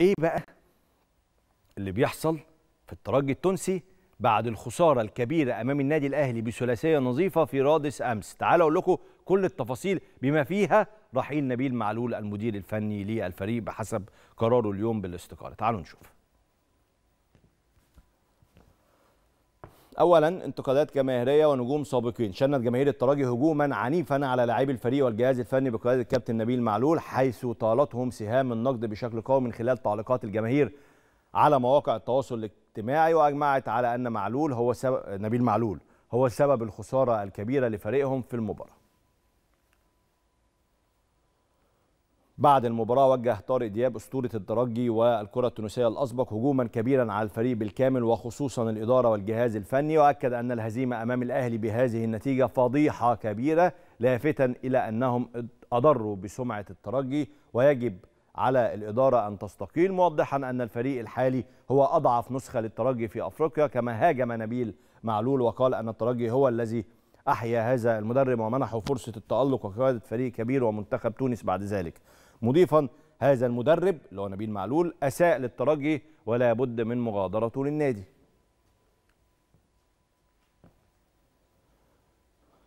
ايه بقى اللي بيحصل في الترجي التونسي بعد الخساره الكبيره امام النادي الاهلي بثلاثيه نظيفه في رادس امس تعالوا اقول لكم كل التفاصيل بما فيها رحيل نبيل معلول المدير الفني للفريق بحسب قراره اليوم بالاستقاله تعالوا نشوف اولا انتقادات جماهيريه ونجوم سابقين شنت جماهير الترجي هجوما عنيفا على لاعبي الفريق والجهاز الفني بقياده الكابتن نبيل معلول حيث طالتهم سهام النقد بشكل قوي من خلال تعليقات الجماهير على مواقع التواصل الاجتماعي واجمعت على ان معلول هو سبب نبيل معلول هو سبب الخساره الكبيره لفريقهم في المباراه بعد المباراة وجه طارق دياب أسطورة الترجي والكرة التونسية الأسبق هجوما كبيرا على الفريق بالكامل وخصوصا الإدارة والجهاز الفني وأكد أن الهزيمة أمام الأهلي بهذه النتيجة فضيحة كبيرة لافتا إلى أنهم أضروا بسمعة الترجي ويجب على الإدارة أن تستقيل موضحا أن الفريق الحالي هو أضعف نسخة للترجي في أفريقيا كما هاجم نبيل معلول وقال أن الترجي هو الذي أحيا هذا المدرب ومنحه فرصة التألق وقيادة فريق كبير ومنتخب تونس بعد ذلك مضيفا هذا المدرب اللي هو نبيل معلول أساء للترجي ولا بد من مغادرته للنادي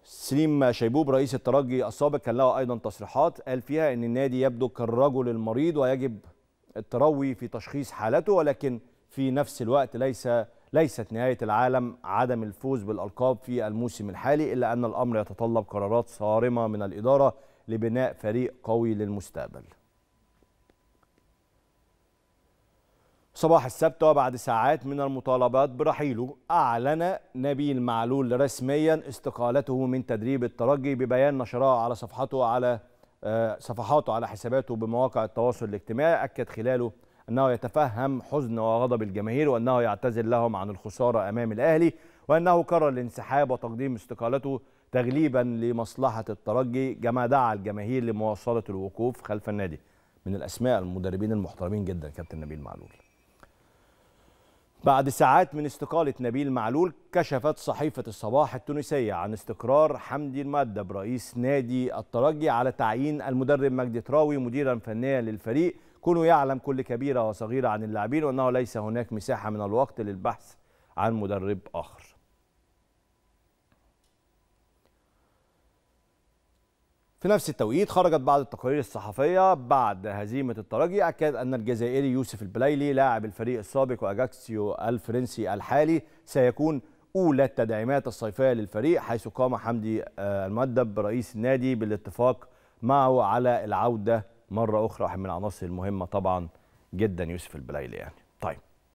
سليم شيبوب رئيس الترجي السابق كان له ايضا تصريحات قال فيها ان النادي يبدو كالرجل المريض ويجب التروي في تشخيص حالته ولكن في نفس الوقت ليس ليست نهاية العالم عدم الفوز بالألقاب في الموسم الحالي إلا أن الأمر يتطلب قرارات صارمة من الإدارة لبناء فريق قوي للمستقبل صباح السبت وبعد ساعات من المطالبات برحيله أعلن نبيل معلول رسميا استقالته من تدريب الترجي ببيان نشره على صفحته على آه، صفحاته على حساباته بمواقع التواصل الاجتماعي أكد خلاله أنه يتفهم حزن وغضب الجماهير وأنه يعتذر لهم عن الخسارة أمام الأهلي وأنه قرر الانسحاب وتقديم استقالته تغليبا لمصلحة الترجي كما دعا الجماهير لمواصلة الوقوف خلف النادي من الأسماء المدربين المحترمين جدا كابتن نبيل معلول بعد ساعات من استقالة نبيل معلول كشفت صحيفة الصباح التونسية عن استقرار حمدي المادب رئيس نادي الترجي على تعيين المدرب مجدي تراوي مديرا فنيا للفريق كونوا يعلم كل كبيرة وصغيرة عن اللاعبين وأنه ليس هناك مساحة من الوقت للبحث عن مدرب آخر في نفس التوقيت خرجت بعض التقارير الصحفية بعد هزيمة الترجي أكد أن الجزائري يوسف البليلي لاعب الفريق السابق وأجاكسيو الفرنسي الحالي سيكون أولى التدعيمات الصيفية للفريق حيث قام حمدي آه، المدب رئيس النادي بالاتفاق معه على العودة مره اخرى واحد من العناصر المهمه طبعا جدا يوسف البلايلي يعني طيب